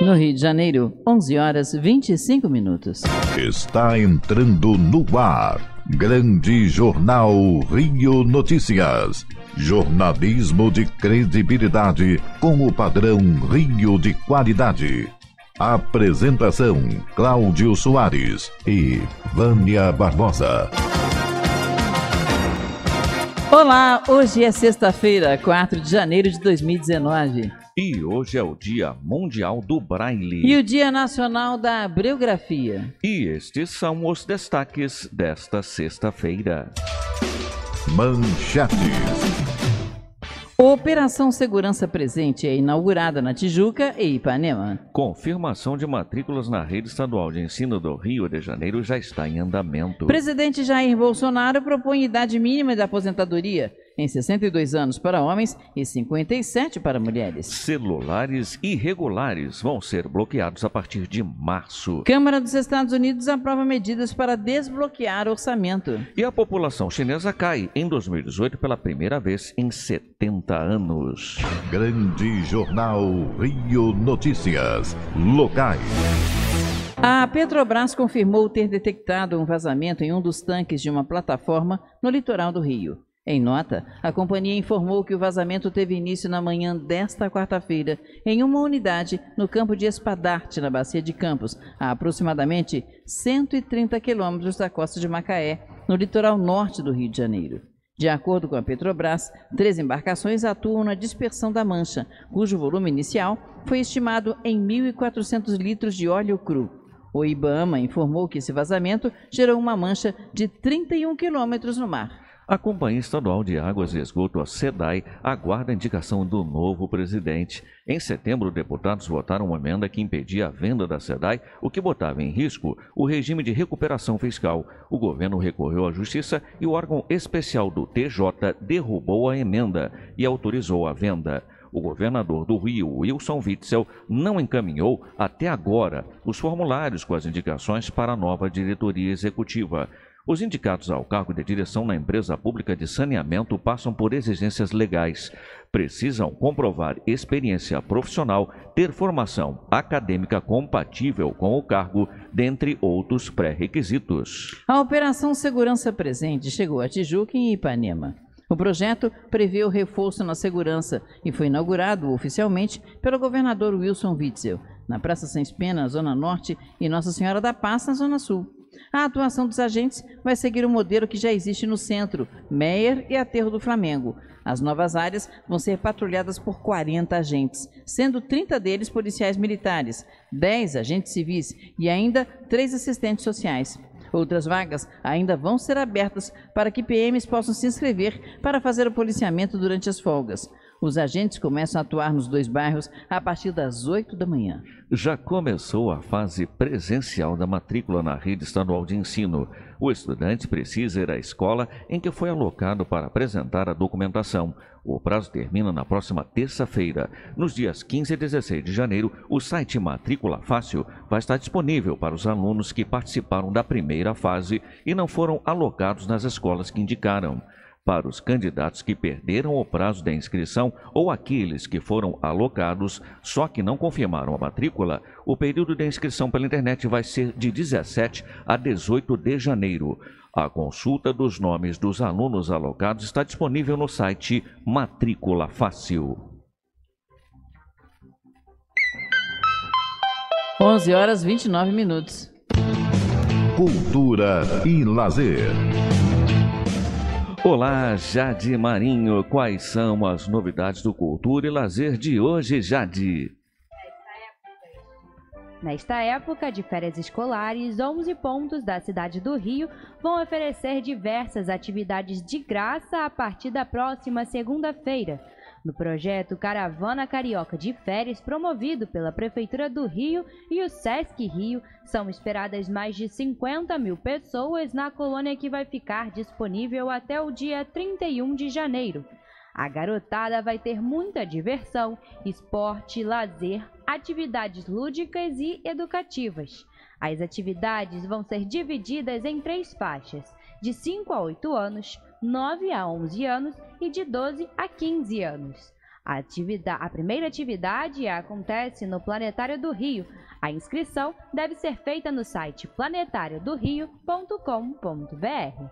No Rio de Janeiro, 11 horas 25 minutos. Está entrando no ar. Grande Jornal Rio Notícias. Jornalismo de credibilidade com o padrão Rio de qualidade. Apresentação: Cláudio Soares e Vânia Barbosa. Olá, hoje é sexta-feira, 4 de janeiro de 2019. E hoje é o Dia Mundial do Braille. E o Dia Nacional da Abreografia. E estes são os destaques desta sexta-feira. Manchetes. Operação Segurança Presente é inaugurada na Tijuca e Ipanema. Confirmação de matrículas na rede estadual de ensino do Rio de Janeiro já está em andamento. Presidente Jair Bolsonaro propõe idade mínima de aposentadoria em 62 anos para homens e 57 para mulheres. Celulares irregulares vão ser bloqueados a partir de março. Câmara dos Estados Unidos aprova medidas para desbloquear orçamento. E a população chinesa cai em 2018 pela primeira vez em 70 anos. Grande Jornal Rio Notícias. Locais. A Petrobras confirmou ter detectado um vazamento em um dos tanques de uma plataforma no litoral do Rio. Em nota, a companhia informou que o vazamento teve início na manhã desta quarta-feira, em uma unidade no campo de Espadarte, na Bacia de Campos, a aproximadamente 130 quilômetros da costa de Macaé, no litoral norte do Rio de Janeiro. De acordo com a Petrobras, três embarcações atuam na dispersão da mancha, cujo volume inicial foi estimado em 1.400 litros de óleo cru. O Ibama informou que esse vazamento gerou uma mancha de 31 quilômetros no mar. A Companhia Estadual de Águas e Esgoto, a SEDAI, aguarda a indicação do novo presidente. Em setembro, deputados votaram uma emenda que impedia a venda da SEDAI, o que botava em risco o regime de recuperação fiscal. O governo recorreu à justiça e o órgão especial do TJ derrubou a emenda e autorizou a venda. O governador do Rio, Wilson Witzel, não encaminhou até agora os formulários com as indicações para a nova diretoria executiva. Os indicados ao cargo de direção na empresa pública de saneamento passam por exigências legais. Precisam comprovar experiência profissional, ter formação acadêmica compatível com o cargo, dentre outros pré-requisitos. A Operação Segurança Presente chegou a Tijuca e Ipanema. O projeto prevê o reforço na segurança e foi inaugurado oficialmente pelo governador Wilson Witzel, na Praça Sem Pena, Zona Norte, e Nossa Senhora da Paz, na Zona Sul. A atuação dos agentes vai seguir o modelo que já existe no centro, Meier e Aterro do Flamengo. As novas áreas vão ser patrulhadas por 40 agentes, sendo 30 deles policiais militares, 10 agentes civis e ainda 3 assistentes sociais. Outras vagas ainda vão ser abertas para que PMs possam se inscrever para fazer o policiamento durante as folgas. Os agentes começam a atuar nos dois bairros a partir das 8 da manhã. Já começou a fase presencial da matrícula na rede estadual de ensino. O estudante precisa ir à escola em que foi alocado para apresentar a documentação. O prazo termina na próxima terça-feira. Nos dias 15 e 16 de janeiro, o site Matrícula Fácil vai estar disponível para os alunos que participaram da primeira fase e não foram alocados nas escolas que indicaram para os candidatos que perderam o prazo da inscrição ou aqueles que foram alocados, só que não confirmaram a matrícula, o período de inscrição pela internet vai ser de 17 a 18 de janeiro. A consulta dos nomes dos alunos alocados está disponível no site Matrícula Fácil. 11 horas 29 minutos. Cultura e lazer. Olá, Jade Marinho. Quais são as novidades do Cultura e Lazer de hoje, Jade? Nesta época de férias escolares, 11 pontos da cidade do Rio vão oferecer diversas atividades de graça a partir da próxima segunda-feira no projeto Caravana Carioca de Férias, promovido pela Prefeitura do Rio e o Sesc Rio, são esperadas mais de 50 mil pessoas na colônia que vai ficar disponível até o dia 31 de janeiro. A garotada vai ter muita diversão, esporte, lazer, atividades lúdicas e educativas. As atividades vão ser divididas em três faixas, de 5 a 8 anos, 9 a 11 anos e de 12 a 15 anos. A, a primeira atividade acontece no Planetário do Rio. A inscrição deve ser feita no site planetariodorio.com.br.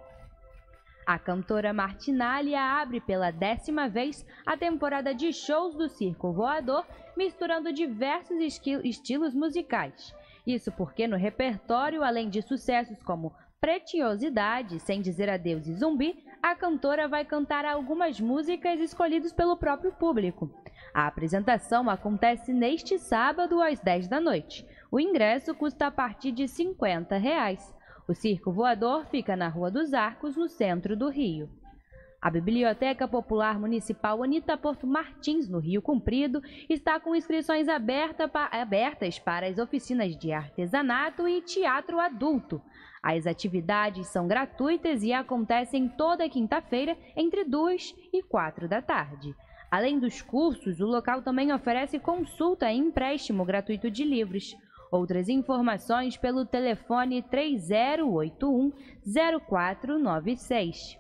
A cantora Martinália abre pela décima vez a temporada de shows do Circo Voador, misturando diversos estilos musicais. Isso porque no repertório, além de sucessos como Pretiosidade, Sem Dizer Adeus e Zumbi, a cantora vai cantar algumas músicas escolhidas pelo próprio público. A apresentação acontece neste sábado às 10 da noite. O ingresso custa a partir de R$ 50. Reais. O Circo Voador fica na Rua dos Arcos, no centro do Rio. A Biblioteca Popular Municipal Anita Porto Martins, no Rio Comprido, está com inscrições aberta pa, abertas para as oficinas de artesanato e teatro adulto. As atividades são gratuitas e acontecem toda quinta-feira, entre 2 e 4 da tarde. Além dos cursos, o local também oferece consulta e empréstimo gratuito de livros. Outras informações pelo telefone 3081 0496.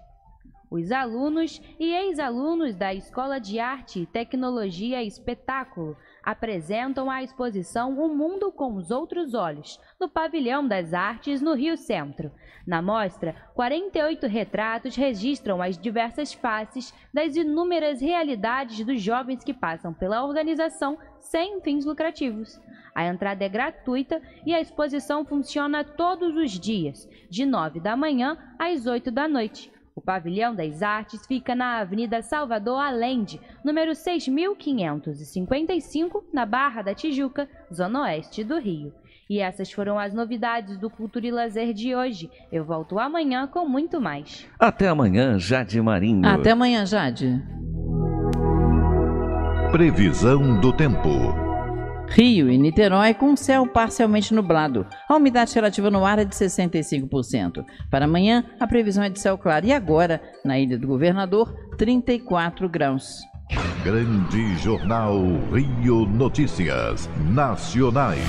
Os alunos e ex-alunos da Escola de Arte, Tecnologia e Espetáculo apresentam a exposição O Mundo com os Outros Olhos, no Pavilhão das Artes, no Rio Centro. Na mostra, 48 retratos registram as diversas faces das inúmeras realidades dos jovens que passam pela organização sem fins lucrativos. A entrada é gratuita e a exposição funciona todos os dias, de 9 da manhã às 8 da noite o Pavilhão das Artes fica na Avenida Salvador Allende, número 6555, na Barra da Tijuca, Zona Oeste do Rio. E essas foram as novidades do Cultura e Lazer de hoje. Eu volto amanhã com muito mais. Até amanhã, Jade Marinho. Até amanhã, Jade. Previsão do tempo. Rio e Niterói é com céu parcialmente nublado. A umidade relativa no ar é de 65%. Para amanhã, a previsão é de céu claro. E agora, na Ilha do Governador, 34 graus. Grande Jornal Rio Notícias Nacionais.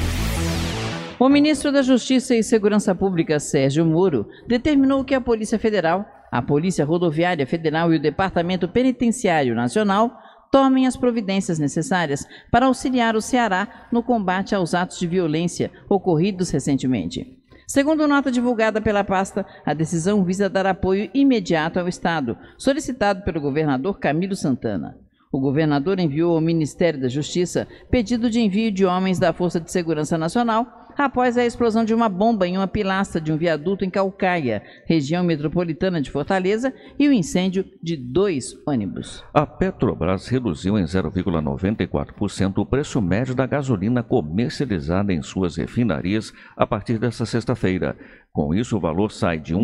O ministro da Justiça e Segurança Pública, Sérgio Moro, determinou que a Polícia Federal, a Polícia Rodoviária Federal e o Departamento Penitenciário Nacional tomem as providências necessárias para auxiliar o Ceará no combate aos atos de violência ocorridos recentemente. Segundo nota divulgada pela pasta, a decisão visa dar apoio imediato ao Estado, solicitado pelo governador Camilo Santana. O governador enviou ao Ministério da Justiça pedido de envio de homens da Força de Segurança Nacional após a explosão de uma bomba em uma pilastra de um viaduto em Calcaia, região metropolitana de Fortaleza, e o incêndio de dois ônibus. A Petrobras reduziu em 0,94% o preço médio da gasolina comercializada em suas refinarias a partir desta sexta-feira. Com isso, o valor sai de R$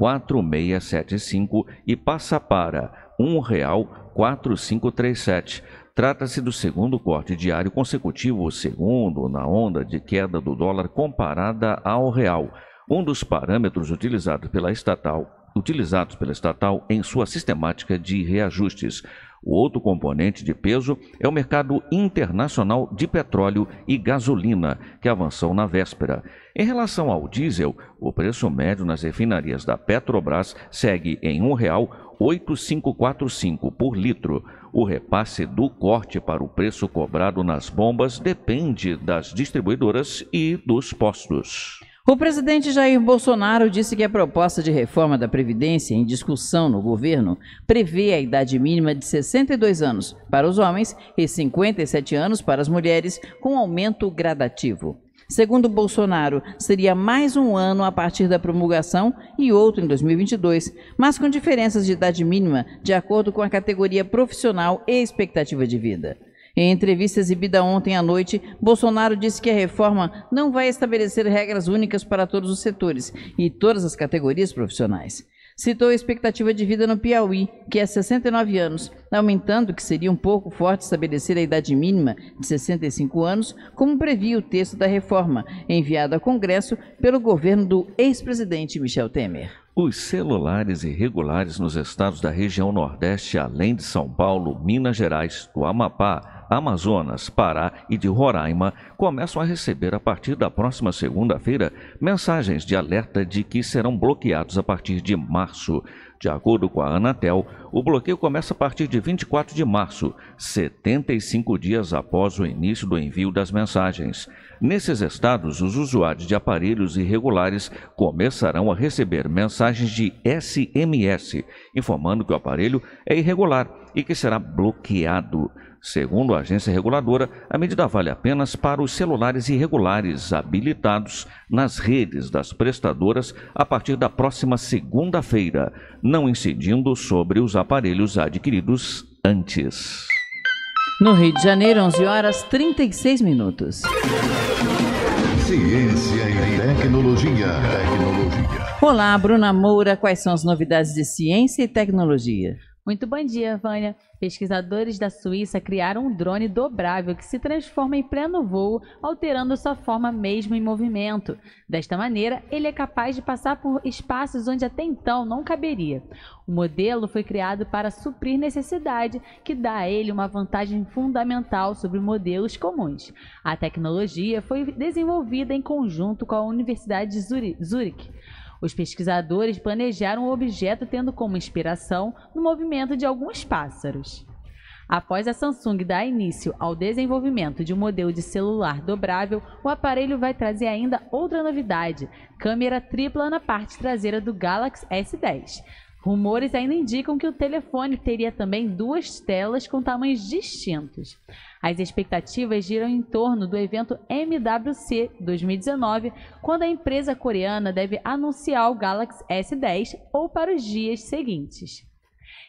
1,4675 e passa para R$ 1,4537. Trata-se do segundo corte diário consecutivo, o segundo na onda de queda do dólar comparada ao real, um dos parâmetros utilizados pela estatal, utilizados pela estatal em sua sistemática de reajustes. O outro componente de peso é o mercado internacional de petróleo e gasolina, que avançou na véspera. Em relação ao diesel, o preço médio nas refinarias da Petrobras segue em R$ 1,00 8545 por litro. O repasse do corte para o preço cobrado nas bombas depende das distribuidoras e dos postos. O presidente Jair Bolsonaro disse que a proposta de reforma da Previdência em discussão no governo prevê a idade mínima de 62 anos para os homens e 57 anos para as mulheres, com aumento gradativo. Segundo Bolsonaro, seria mais um ano a partir da promulgação e outro em 2022, mas com diferenças de idade mínima de acordo com a categoria profissional e expectativa de vida. Em entrevista exibida ontem à noite, Bolsonaro disse que a reforma não vai estabelecer regras únicas para todos os setores e todas as categorias profissionais. Citou a expectativa de vida no Piauí, que é 69 anos, aumentando que seria um pouco forte estabelecer a idade mínima de 65 anos, como previa o texto da reforma, enviado ao Congresso pelo governo do ex-presidente Michel Temer. Os celulares irregulares nos estados da região Nordeste, além de São Paulo, Minas Gerais, do Amapá, Amazonas, Pará e de Roraima começam a receber a partir da próxima segunda-feira mensagens de alerta de que serão bloqueados a partir de março. De acordo com a Anatel, o bloqueio começa a partir de 24 de março, 75 dias após o início do envio das mensagens. Nesses estados, os usuários de aparelhos irregulares começarão a receber mensagens de SMS, informando que o aparelho é irregular e que será bloqueado. Segundo a agência reguladora, a medida vale apenas para os celulares irregulares habilitados nas redes das prestadoras a partir da próxima segunda-feira, não incidindo sobre os aparelhos adquiridos antes. No Rio de Janeiro, 11 horas 36 minutos. Ciência e tecnologia. tecnologia. Olá, Bruna Moura. Quais são as novidades de ciência e tecnologia? Muito bom dia, Vânia. Pesquisadores da Suíça criaram um drone dobrável que se transforma em pleno voo, alterando sua forma mesmo em movimento. Desta maneira, ele é capaz de passar por espaços onde até então não caberia. O modelo foi criado para suprir necessidade, que dá a ele uma vantagem fundamental sobre modelos comuns. A tecnologia foi desenvolvida em conjunto com a Universidade de Zurique. Os pesquisadores planejaram o objeto tendo como inspiração o movimento de alguns pássaros. Após a Samsung dar início ao desenvolvimento de um modelo de celular dobrável, o aparelho vai trazer ainda outra novidade: câmera tripla na parte traseira do Galaxy S10. Rumores ainda indicam que o telefone teria também duas telas com tamanhos distintos. As expectativas giram em torno do evento MWC 2019, quando a empresa coreana deve anunciar o Galaxy S10 ou para os dias seguintes.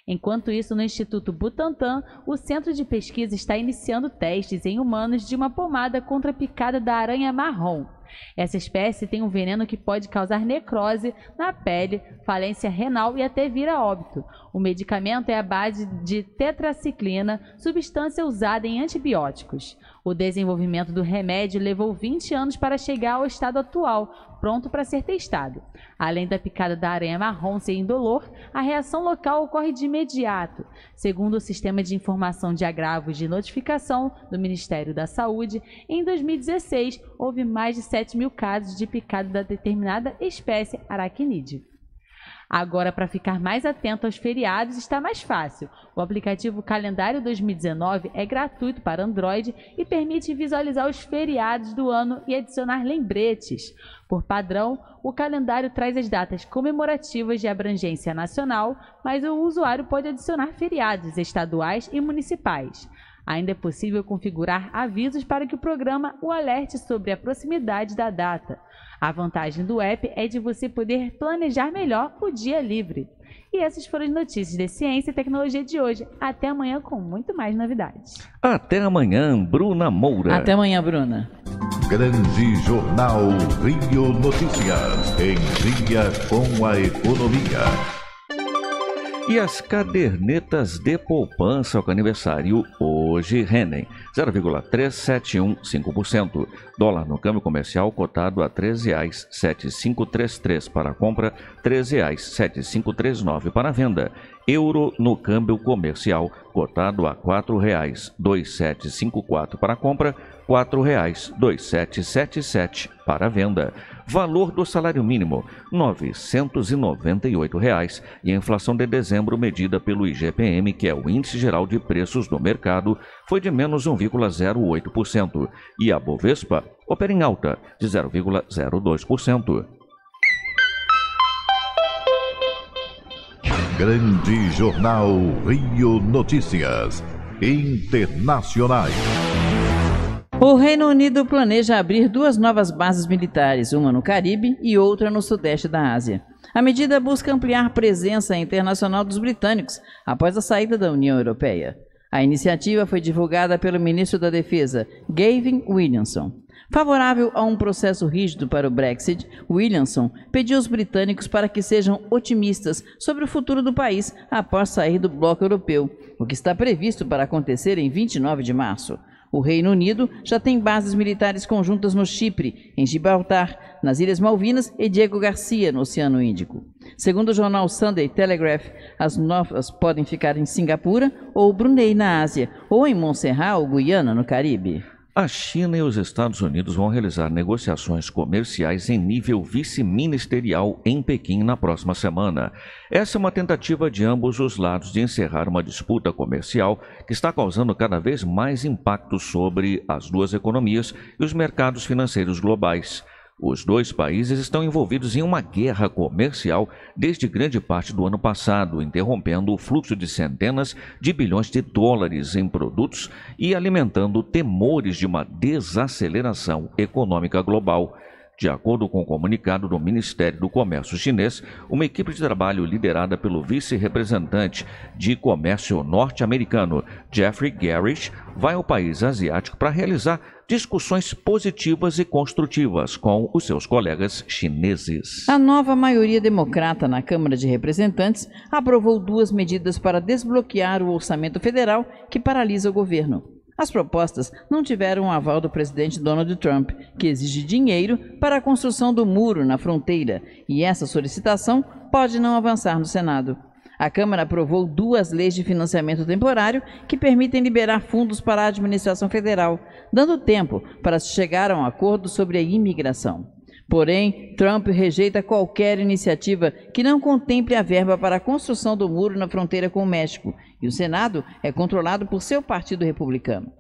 Enquanto isso, no Instituto Butantan, o centro de pesquisa está iniciando testes em humanos de uma pomada contra a picada da aranha marrom. Essa espécie tem um veneno que pode causar necrose na pele, falência renal e até vira óbito. O medicamento é a base de tetraciclina, substância usada em antibióticos. O desenvolvimento do remédio levou 20 anos para chegar ao estado atual, pronto para ser testado. Além da picada da aranha marrom ser indolor, a reação local ocorre de imediato. Segundo o Sistema de Informação de Agravos de Notificação do Ministério da Saúde, em 2016 houve mais de 7 mil casos de picada da determinada espécie aracnídea. Agora, para ficar mais atento aos feriados, está mais fácil. O aplicativo Calendário 2019 é gratuito para Android e permite visualizar os feriados do ano e adicionar lembretes. Por padrão, o calendário traz as datas comemorativas de abrangência nacional, mas o usuário pode adicionar feriados estaduais e municipais. Ainda é possível configurar avisos para que o programa o alerte sobre a proximidade da data. A vantagem do app é de você poder planejar melhor o dia livre. E essas foram as notícias de ciência e tecnologia de hoje. Até amanhã com muito mais novidades. Até amanhã, Bruna Moura. Até amanhã, Bruna. Grande Jornal Rio Notícias. Em dia com a economia. E as cadernetas de poupança ao aniversário hoje rendem 0,3715%. Dólar no câmbio comercial cotado a R$ 13,7533 para compra, R$ 13,7539 para venda. Euro no câmbio comercial cotado a R$ 4,2754 para compra, R$ 4,2777 para venda valor do salário mínimo R$ 998 reais, e a inflação de dezembro medida pelo IGPM, que é o Índice Geral de Preços do Mercado, foi de menos 1,08% e a Bovespa opera em alta de 0,02%. Grande Jornal Rio Notícias Internacionais. O Reino Unido planeja abrir duas novas bases militares, uma no Caribe e outra no sudeste da Ásia. A medida busca ampliar a presença internacional dos britânicos após a saída da União Europeia. A iniciativa foi divulgada pelo ministro da Defesa, Gavin Williamson. Favorável a um processo rígido para o Brexit, Williamson pediu aos britânicos para que sejam otimistas sobre o futuro do país após sair do bloco europeu, o que está previsto para acontecer em 29 de março. O Reino Unido já tem bases militares conjuntas no Chipre, em Gibraltar, nas Ilhas Malvinas e Diego Garcia, no Oceano Índico. Segundo o jornal Sunday Telegraph, as novas podem ficar em Singapura ou Brunei, na Ásia, ou em Montserrat ou Guiana, no Caribe. A China e os Estados Unidos vão realizar negociações comerciais em nível vice-ministerial em Pequim na próxima semana. Essa é uma tentativa de ambos os lados de encerrar uma disputa comercial que está causando cada vez mais impacto sobre as duas economias e os mercados financeiros globais. Os dois países estão envolvidos em uma guerra comercial desde grande parte do ano passado, interrompendo o fluxo de centenas de bilhões de dólares em produtos e alimentando temores de uma desaceleração econômica global. De acordo com o um comunicado do Ministério do Comércio chinês, uma equipe de trabalho liderada pelo vice-representante de comércio norte-americano Jeffrey Gerrish vai ao país asiático para realizar discussões positivas e construtivas com os seus colegas chineses. A nova maioria democrata na Câmara de Representantes aprovou duas medidas para desbloquear o orçamento federal que paralisa o governo. As propostas não tiveram o aval do presidente Donald Trump, que exige dinheiro para a construção do muro na fronteira, e essa solicitação pode não avançar no Senado. A Câmara aprovou duas leis de financiamento temporário que permitem liberar fundos para a administração federal, dando tempo para se chegar a um acordo sobre a imigração. Porém, Trump rejeita qualquer iniciativa que não contemple a verba para a construção do muro na fronteira com o México, e o Senado é controlado por seu partido republicano.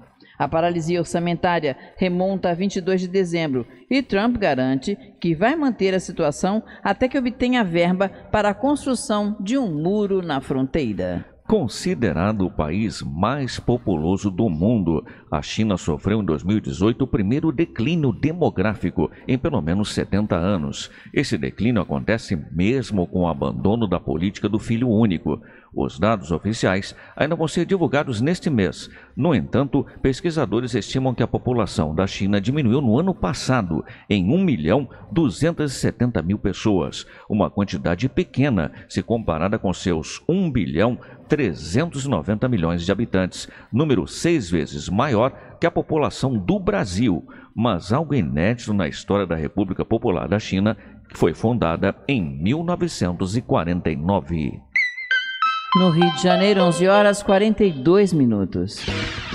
A paralisia orçamentária remonta a 22 de dezembro e Trump garante que vai manter a situação até que obtenha verba para a construção de um muro na fronteira. Considerado o país mais populoso do mundo, a China sofreu em 2018 o primeiro declínio demográfico em pelo menos 70 anos. Esse declínio acontece mesmo com o abandono da política do filho único. Os dados oficiais ainda vão ser divulgados neste mês. No entanto, pesquisadores estimam que a população da China diminuiu no ano passado em 1 milhão 270 mil pessoas, uma quantidade pequena se comparada com seus 1 bilhão 390 milhões de habitantes, número seis vezes maior que a população do Brasil, mas algo inédito na história da República Popular da China, que foi fundada em 1949. No Rio de Janeiro, 11 horas 42 minutos.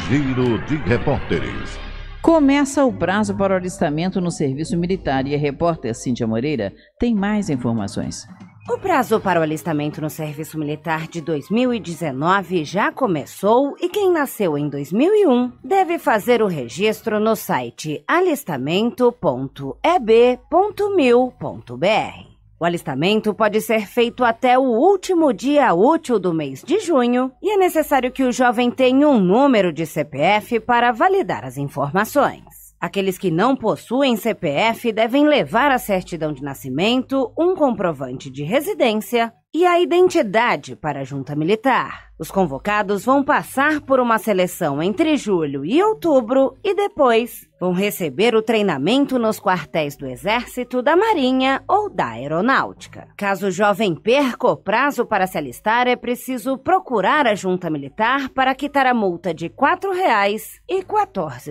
Giro de repórteres. Começa o prazo para o alistamento no serviço militar e a repórter Cíntia Moreira tem mais informações. O prazo para o alistamento no serviço militar de 2019 já começou e quem nasceu em 2001 deve fazer o registro no site alistamento.eb.mil.br. O alistamento pode ser feito até o último dia útil do mês de junho e é necessário que o jovem tenha um número de CPF para validar as informações. Aqueles que não possuem CPF devem levar a certidão de nascimento, um comprovante de residência e a identidade para a junta militar. Os convocados vão passar por uma seleção entre julho e outubro e depois vão receber o treinamento nos quartéis do Exército, da Marinha ou da Aeronáutica. Caso o jovem perca o prazo para se alistar, é preciso procurar a junta militar para quitar a multa de R$ 4,14.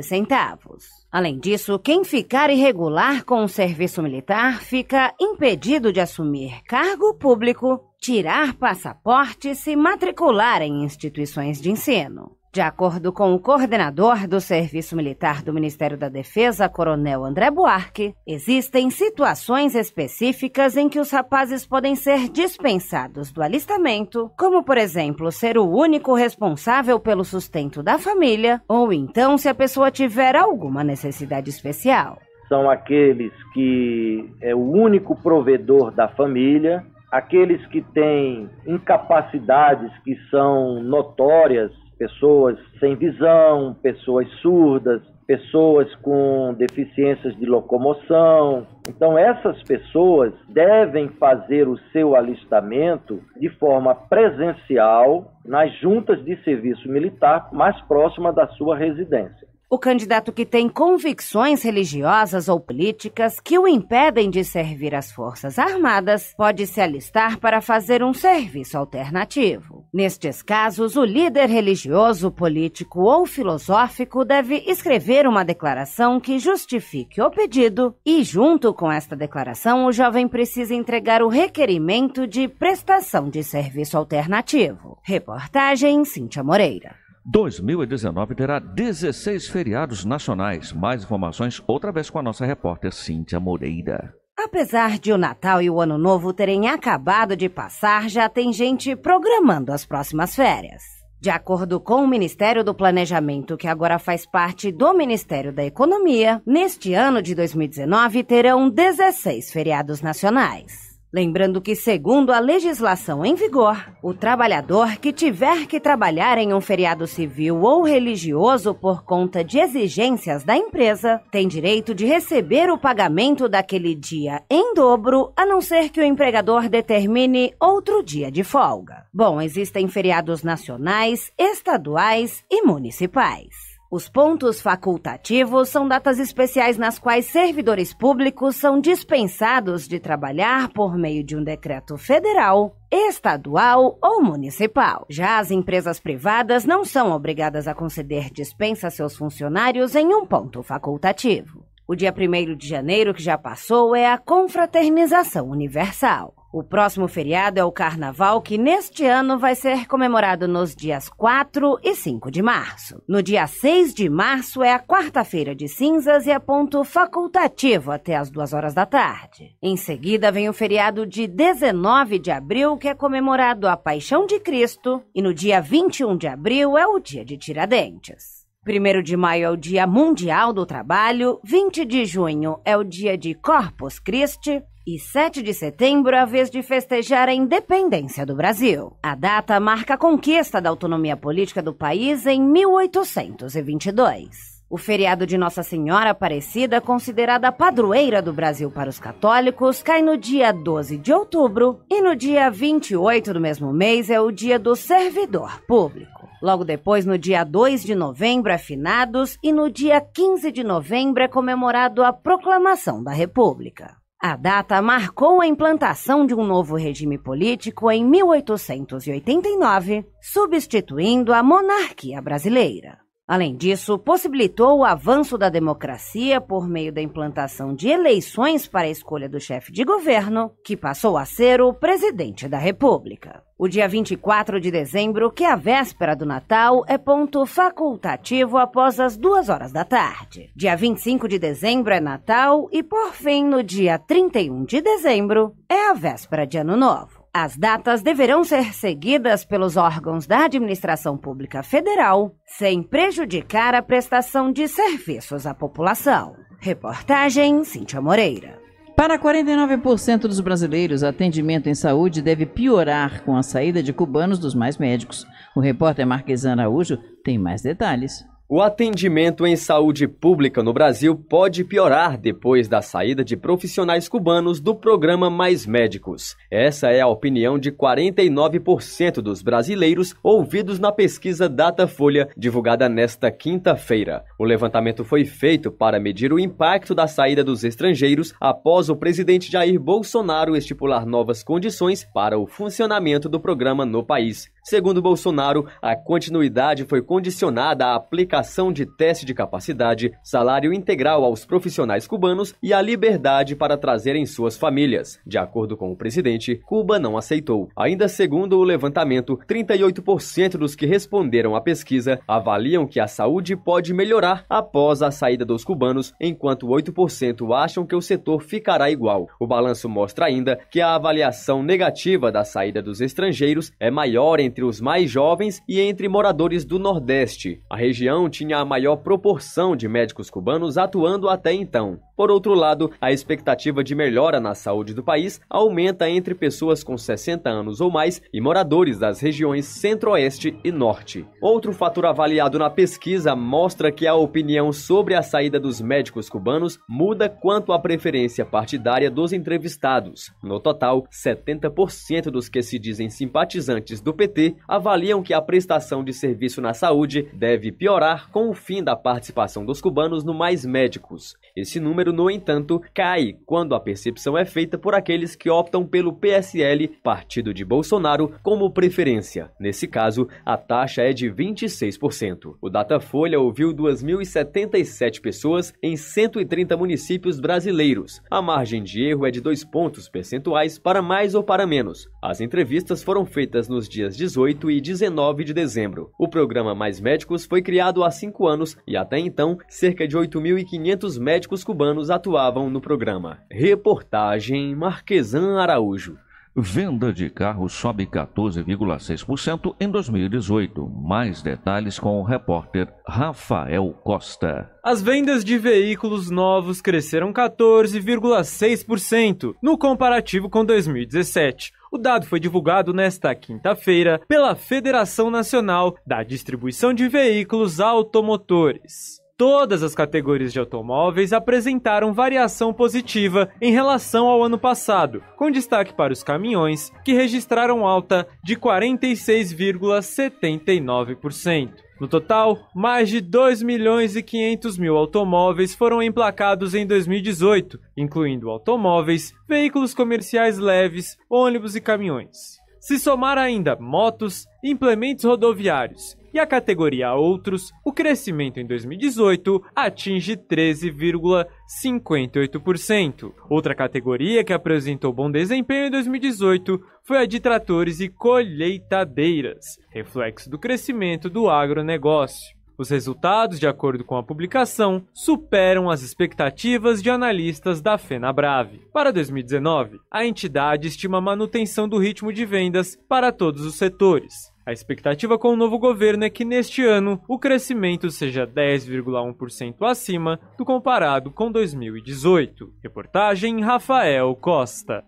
Além disso, quem ficar irregular com o serviço militar fica impedido de assumir cargo público, tirar passaporte e se matricular em instituições de ensino. De acordo com o coordenador do Serviço Militar do Ministério da Defesa, Coronel André Buarque, existem situações específicas em que os rapazes podem ser dispensados do alistamento, como, por exemplo, ser o único responsável pelo sustento da família, ou então se a pessoa tiver alguma necessidade especial. São aqueles que é o único provedor da família, aqueles que têm incapacidades que são notórias pessoas sem visão, pessoas surdas, pessoas com deficiências de locomoção. Então, essas pessoas devem fazer o seu alistamento de forma presencial nas juntas de serviço militar mais próxima da sua residência. O candidato que tem convicções religiosas ou políticas que o impedem de servir às Forças Armadas pode se alistar para fazer um serviço alternativo. Nestes casos, o líder religioso, político ou filosófico deve escrever uma declaração que justifique o pedido e, junto com esta declaração, o jovem precisa entregar o requerimento de prestação de serviço alternativo. Reportagem Cíntia Moreira. 2019 terá 16 feriados nacionais. Mais informações outra vez com a nossa repórter Cíntia Moreira. Apesar de o Natal e o Ano Novo terem acabado de passar, já tem gente programando as próximas férias. De acordo com o Ministério do Planejamento, que agora faz parte do Ministério da Economia, neste ano de 2019 terão 16 feriados nacionais. Lembrando que, segundo a legislação em vigor, o trabalhador que tiver que trabalhar em um feriado civil ou religioso por conta de exigências da empresa tem direito de receber o pagamento daquele dia em dobro, a não ser que o empregador determine outro dia de folga. Bom, existem feriados nacionais, estaduais e municipais. Os pontos facultativos são datas especiais nas quais servidores públicos são dispensados de trabalhar por meio de um decreto federal, estadual ou municipal. Já as empresas privadas não são obrigadas a conceder dispensa a seus funcionários em um ponto facultativo. O dia 1 de janeiro que já passou é a confraternização universal. O próximo feriado é o Carnaval, que neste ano vai ser comemorado nos dias 4 e 5 de março. No dia 6 de março é a quarta-feira de cinzas e é ponto facultativo até as 2 horas da tarde. Em seguida vem o feriado de 19 de abril, que é comemorado a Paixão de Cristo, e no dia 21 de abril é o dia de Tiradentes. 1 de maio é o Dia Mundial do Trabalho, 20 de junho é o Dia de Corpus Christi e 7 de setembro é a vez de festejar a independência do Brasil. A data marca a conquista da autonomia política do país em 1822. O feriado de Nossa Senhora Aparecida, considerada a padroeira do Brasil para os católicos, cai no dia 12 de outubro e no dia 28 do mesmo mês é o dia do servidor público. Logo depois, no dia 2 de novembro, é finados e no dia 15 de novembro é comemorado a proclamação da República. A data marcou a implantação de um novo regime político em 1889, substituindo a monarquia brasileira. Além disso, possibilitou o avanço da democracia por meio da implantação de eleições para a escolha do chefe de governo, que passou a ser o presidente da República. O dia 24 de dezembro, que é a véspera do Natal, é ponto facultativo após as duas horas da tarde. Dia 25 de dezembro é Natal e, por fim, no dia 31 de dezembro, é a véspera de Ano Novo. As datas deverão ser seguidas pelos órgãos da administração pública federal, sem prejudicar a prestação de serviços à população. Reportagem Cíntia Moreira. Para 49% dos brasileiros, atendimento em saúde deve piorar com a saída de cubanos dos mais médicos. O repórter Marquesan Araújo tem mais detalhes. O atendimento em saúde pública no Brasil pode piorar depois da saída de profissionais cubanos do programa Mais Médicos. Essa é a opinião de 49% dos brasileiros ouvidos na pesquisa Datafolha, divulgada nesta quinta-feira. O levantamento foi feito para medir o impacto da saída dos estrangeiros após o presidente Jair Bolsonaro estipular novas condições para o funcionamento do programa no país. Segundo Bolsonaro, a continuidade foi condicionada à aplicação de teste de capacidade, salário integral aos profissionais cubanos e à liberdade para trazerem suas famílias. De acordo com o presidente, Cuba não aceitou. Ainda segundo o levantamento, 38% dos que responderam à pesquisa avaliam que a saúde pode melhorar após a saída dos cubanos, enquanto 8% acham que o setor ficará igual. O balanço mostra ainda que a avaliação negativa da saída dos estrangeiros é maior entre entre os mais jovens e entre moradores do Nordeste. A região tinha a maior proporção de médicos cubanos atuando até então. Por outro lado, a expectativa de melhora na saúde do país aumenta entre pessoas com 60 anos ou mais e moradores das regiões Centro-Oeste e Norte. Outro fator avaliado na pesquisa mostra que a opinião sobre a saída dos médicos cubanos muda quanto à preferência partidária dos entrevistados. No total, 70% dos que se dizem simpatizantes do PT avaliam que a prestação de serviço na saúde deve piorar com o fim da participação dos cubanos no Mais Médicos. Esse número número, no entanto, cai quando a percepção é feita por aqueles que optam pelo PSL, partido de Bolsonaro, como preferência. Nesse caso, a taxa é de 26%. O Datafolha ouviu 2.077 pessoas em 130 municípios brasileiros. A margem de erro é de 2 pontos percentuais para mais ou para menos. As entrevistas foram feitas nos dias 18 e 19 de dezembro. O programa Mais Médicos foi criado há cinco anos e até então cerca de 8.500 médicos cubanos anos atuavam no programa. Reportagem Marquesan Araújo. Venda de carros sobe 14,6% em 2018. Mais detalhes com o repórter Rafael Costa. As vendas de veículos novos cresceram 14,6% no comparativo com 2017. O dado foi divulgado nesta quinta-feira pela Federação Nacional da Distribuição de Veículos Automotores todas as categorias de automóveis apresentaram variação positiva em relação ao ano passado, com destaque para os caminhões, que registraram alta de 46,79%. No total, mais de 2 milhões e 500 mil automóveis foram emplacados em 2018, incluindo automóveis, veículos comerciais leves, ônibus e caminhões. Se somar ainda motos, implementos rodoviários e a categoria Outros, o crescimento em 2018 atinge 13,58%. Outra categoria que apresentou bom desempenho em 2018 foi a de tratores e colheitadeiras, reflexo do crescimento do agronegócio. Os resultados, de acordo com a publicação, superam as expectativas de analistas da FenaBrave. Para 2019, a entidade estima a manutenção do ritmo de vendas para todos os setores, a expectativa com o novo governo é que neste ano o crescimento seja 10,1% acima do comparado com 2018. Reportagem Rafael Costa.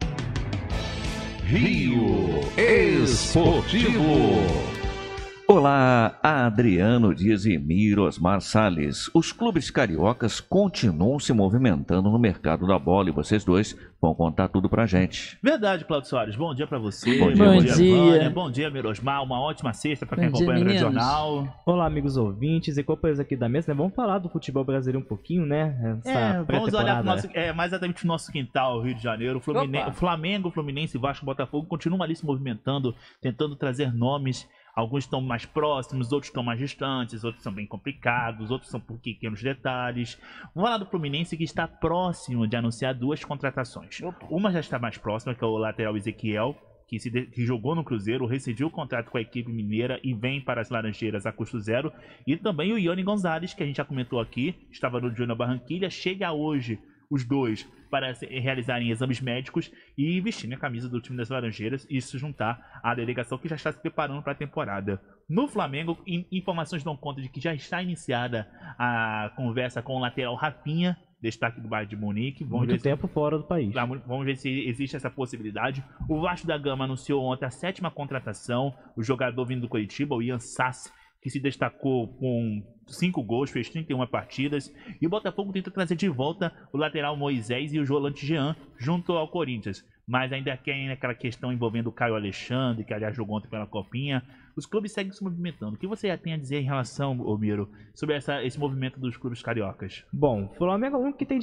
Rio Esportivo. Olá, Adriano Dias e Miro Osmar Salles. Os clubes cariocas continuam se movimentando no mercado da bola e vocês dois vão contar tudo pra gente. Verdade, Claudio Soares. Bom dia pra você. Bom dia, bom, bom dia, dia. Vânia. Bom dia, Mirosmar. Uma ótima sexta pra quem bom acompanha dia, o Jornal. Olá, amigos ouvintes e companheiros aqui da mesa. Né? Vamos falar do futebol brasileiro um pouquinho, né? Essa é, vamos olhar pro nosso, né? é, mais exatamente o nosso quintal, Rio de Janeiro. Fluminense, Flamengo, Fluminense, Vasco, Botafogo continuam ali se movimentando, tentando trazer nomes Alguns estão mais próximos, outros estão mais distantes, outros são bem complicados, outros são por pequenos detalhes. Vamos falar do Fluminense que está próximo de anunciar duas contratações. Uma já está mais próxima, que é o lateral Ezequiel, que, se de, que jogou no Cruzeiro, rescindiu o contrato com a equipe mineira e vem para as Laranjeiras a custo zero. E também o Ione Gonzalez, que a gente já comentou aqui, estava no Júnior Barranquilha, chega hoje os dois para eh, realizarem exames médicos e vestirem a camisa do time das Laranjeiras e se juntar à delegação que já está se preparando para a temporada. No Flamengo, informações dão conta de que já está iniciada a conversa com o lateral Rafinha, destaque do Bayern de Munique. Vamos Muito tempo se... fora do país. Vamos ver se existe essa possibilidade. O Vasco da Gama anunciou ontem a sétima contratação, o jogador vindo do Curitiba, o Ian Sassi, que se destacou com 5 gols, fez 31 partidas. E o Botafogo tenta trazer de volta o lateral Moisés e o volante Jean junto ao Corinthians. Mas ainda tem aquela questão envolvendo o Caio Alexandre, que aliás jogou ontem pela Copinha. Os clubes seguem se movimentando. O que você tem a dizer em relação, Omiro, sobre essa, esse movimento dos clubes cariocas? Bom, o Flamengo é um que tem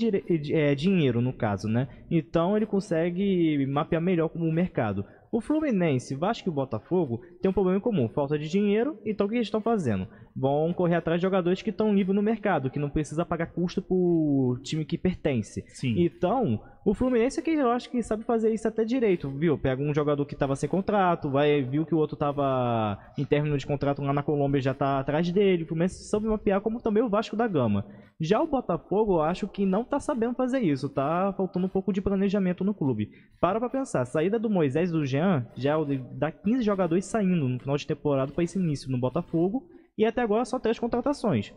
é, dinheiro, no caso, né? Então ele consegue mapear melhor como o mercado. O Fluminense, Vasco e Botafogo têm um problema em comum, falta de dinheiro, então o que eles estão fazendo? Vão correr atrás de jogadores que estão livres no mercado, que não precisa pagar custo pro time que pertence. Sim. Então, o Fluminense é que eu acho que sabe fazer isso até direito, viu? Pega um jogador que tava sem contrato, vai, viu que o outro tava em término de contrato lá na Colômbia já tá atrás dele. O Fluminense soube mapear como também o Vasco da Gama. Já o Botafogo, eu acho que não tá sabendo fazer isso, tá faltando um pouco de planejamento no clube. Para pra pensar, saída do Moisés do Jean já é dá 15 jogadores saindo no final de temporada para esse início no Botafogo e até agora só três contratações.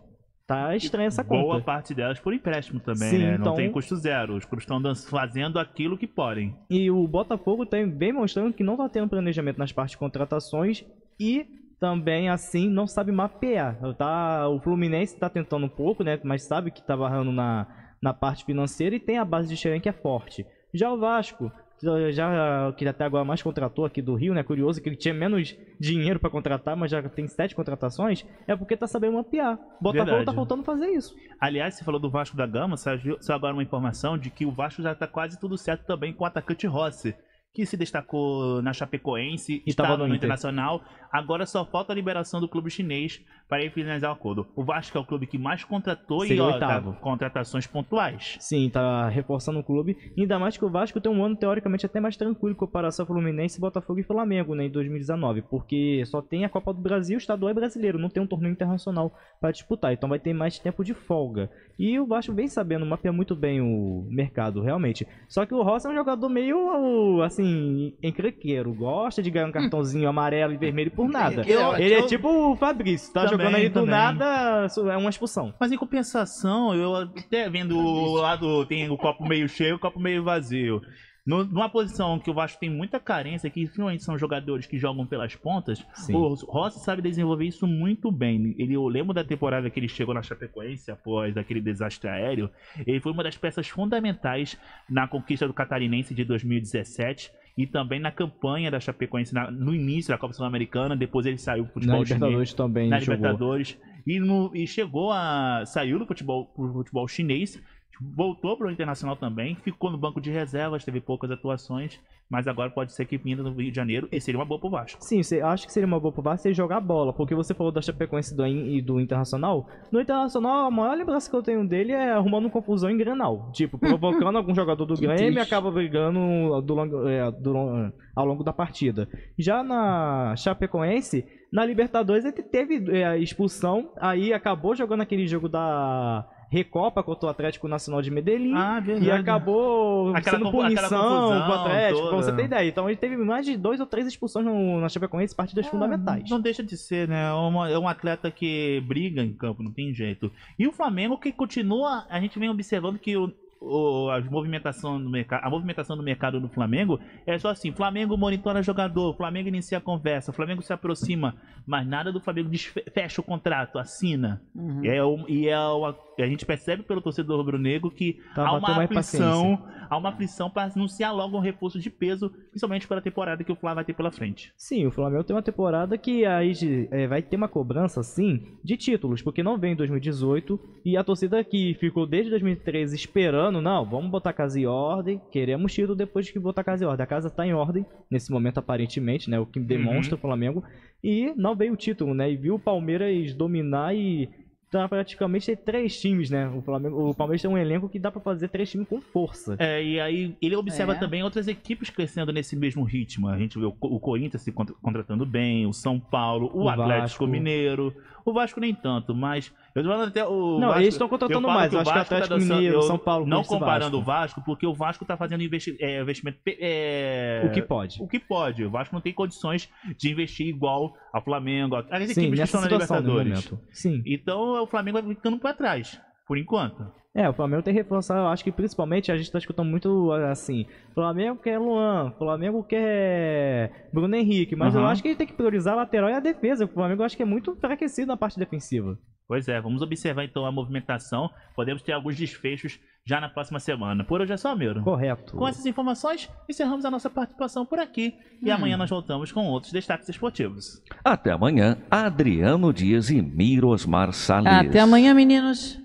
Tá estranha essa conta. Boa parte delas por empréstimo também, Sim, né? Então... Não tem custo zero. Os clubes estão fazendo aquilo que podem. E o Botafogo tem bem mostrando que não está tendo planejamento nas partes de contratações e também assim não sabe mapear. Tá, o Fluminense está tentando um pouco, né? Mas sabe que está barrando na, na parte financeira e tem a base de Xerém que é forte. Já o Vasco então, já que até agora mais contratou aqui do Rio, né? Curioso que ele tinha menos dinheiro para contratar, mas já tem sete contratações, é porque tá sabendo mapear. Botafogo tá Verdade. tá faltando fazer isso. Aliás, você falou do Vasco da Gama, saiu agora uma informação de que o Vasco já tá quase tudo certo também com o atacante Rossi que se destacou na Chapecoense, e estava no, no Internacional. Agora só falta a liberação do clube chinês para ele finalizar o acordo. O Vasco é o clube que mais contratou e ó, tá contratações pontuais. Sim, está reforçando o clube. Ainda mais que o Vasco tem um ano teoricamente até mais tranquilo em comparação ao Fluminense, Botafogo e Flamengo, né, em 2019, porque só tem a Copa do Brasil, estadual é brasileiro, não tem um torneio internacional para disputar, então vai ter mais tempo de folga. E o Vasco vem sabendo mapear muito bem o mercado, realmente. Só que o Rossi é um jogador meio assim, assim, encrequeiro. Gosta de ganhar um hum. cartãozinho amarelo e vermelho por é, nada. Eu- é Ele é tipo o Fabrício, tá Também, jogando aí do também. nada, é uma expulsão. Mas em compensação, eu até vendo o lado, tem o copo meio cheio e o copo meio vazio. No, numa posição que o Vasco tem muita carência, que finalmente são jogadores que jogam pelas pontas, Sim. o Rossi sabe desenvolver isso muito bem. Ele, eu lembro da temporada que ele chegou na Chapecoense após aquele desastre aéreo. Ele foi uma das peças fundamentais na conquista do Catarinense de 2017 e também na campanha da Chapecoense na, no início da Copa Sul-Americana, depois ele saiu pro futebol na Libertadores chinês, também na jogou. Libertadores e, no, e chegou a saiu do futebol pro futebol chinês voltou para o Internacional também, ficou no banco de reservas, teve poucas atuações, mas agora pode ser que vinda no Rio de Janeiro e seria uma boa pro Vasco. Sim, eu acho que seria uma boa pro Vasco se jogar bola, porque você falou da Chapecoense do, e do Internacional. No Internacional, a maior lembrança que eu tenho dele é arrumando confusão em Granal. Tipo, provocando algum jogador do Grêmio e acaba brigando do longo, é, do, ao longo da partida. Já na Chapecoense, na Libertadores, ele teve é, expulsão, aí acabou jogando aquele jogo da Recopa contra o Atlético Nacional de Medellín. Ah, e acabou aquela sendo punição o Atlético, toda. pra você ter ideia. Então ele teve mais de dois ou três expulsões no, na Chapecoense, partidas é, fundamentais. Não deixa de ser, né? É, uma, é um atleta que briga em campo, não tem jeito. E o Flamengo que continua, a gente vem observando que o, o, a, movimentação do mercado, a movimentação do mercado do Flamengo é só assim: Flamengo monitora jogador, Flamengo inicia a conversa, Flamengo se aproxima, mas nada do Flamengo fecha o contrato, assina. Uhum. E, é, e é uma e a gente percebe pelo torcedor rubro-negro que tá, há, uma aflição, há uma aflição para anunciar logo um reforço de peso, principalmente pela temporada que o Flamengo vai ter pela frente. Sim, o Flamengo tem uma temporada que aí é, vai ter uma cobrança, sim, de títulos, porque não vem em 2018 e a torcida que ficou desde 2013 esperando, não, vamos botar a casa em ordem, queremos título depois que botar a casa em ordem. A casa está em ordem nesse momento, aparentemente, né? O que uhum. demonstra uhum. o Flamengo. E não veio o título, né? E viu o Palmeiras dominar e dá então, é praticamente três times, né? O, Flamengo, o Palmeiras tem um elenco que dá para fazer três times com força. É, e aí ele observa é. também outras equipes crescendo nesse mesmo ritmo. A gente vê o, o Corinthians se contratando bem, o São Paulo, o, o Atlético Vasco. Mineiro, o Vasco nem tanto, mas. Eu tô falando até o. Não, Vasco, eles estão contratando mais. Eu acho que o tá Atlético tá Mineiro, eu, São Paulo. Não comparando o Vasco. o Vasco, porque o Vasco tá fazendo investi é, investimento. É, o que pode. O que pode. O Vasco não tem condições de investir igual ao Flamengo. As equipes Sim, que estão na Libertadores. Sim. Então é o Flamengo vai ficando pra trás por enquanto. É, o Flamengo tem que reforçar, eu acho que principalmente a gente tá escutando muito assim, Flamengo quer Luan, Flamengo quer Bruno Henrique, mas uhum. eu acho que ele tem que priorizar a lateral e a defesa, o Flamengo eu acho que é muito enfraquecido na parte defensiva. Pois é, vamos observar então a movimentação, podemos ter alguns desfechos já na próxima semana. Por hoje é só, Miro. Correto. Com essas informações, encerramos a nossa participação por aqui e hum. amanhã nós voltamos com outros destaques esportivos. Até amanhã, Adriano Dias e Miro Osmar Salles. Até amanhã, meninos.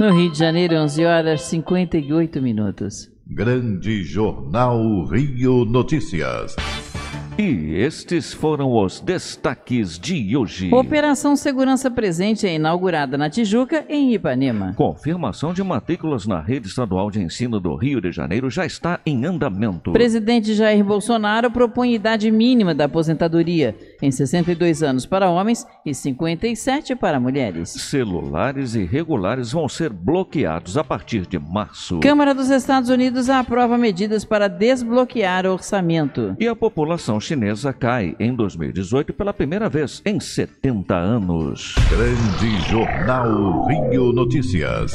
No Rio de Janeiro, 11 horas 58 minutos. Grande Jornal Rio Notícias. E estes foram os destaques de hoje. Operação Segurança Presente é inaugurada na Tijuca, em Ipanema. Confirmação de matrículas na rede estadual de ensino do Rio de Janeiro já está em andamento. Presidente Jair Bolsonaro propõe idade mínima da aposentadoria em 62 anos para homens e 57 para mulheres. Celulares irregulares vão ser bloqueados a partir de março. Câmara dos Estados Unidos aprova medidas para desbloquear o orçamento. E a população chinesa cai em 2018 pela primeira vez em 70 anos. Grande Jornal Rio Notícias.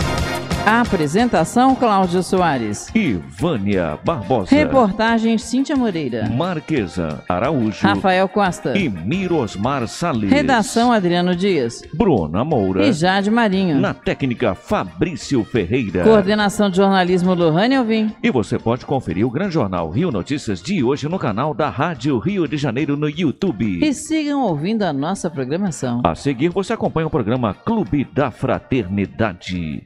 Apresentação Cláudio Soares. Ivânia Barbosa. Reportagem Cíntia Moreira. Marquesa Araújo. Rafael Costa. E Mirosmar Salles. Redação Adriano Dias. Bruna Moura. E Jade Marinho. Na técnica Fabrício Ferreira. Coordenação de jornalismo Lohane Alvim. E você pode conferir o Grande Jornal Rio Notícias de hoje no canal da Rádio Rio de Janeiro no YouTube. E sigam ouvindo a nossa programação. A seguir você acompanha o programa Clube da Fraternidade.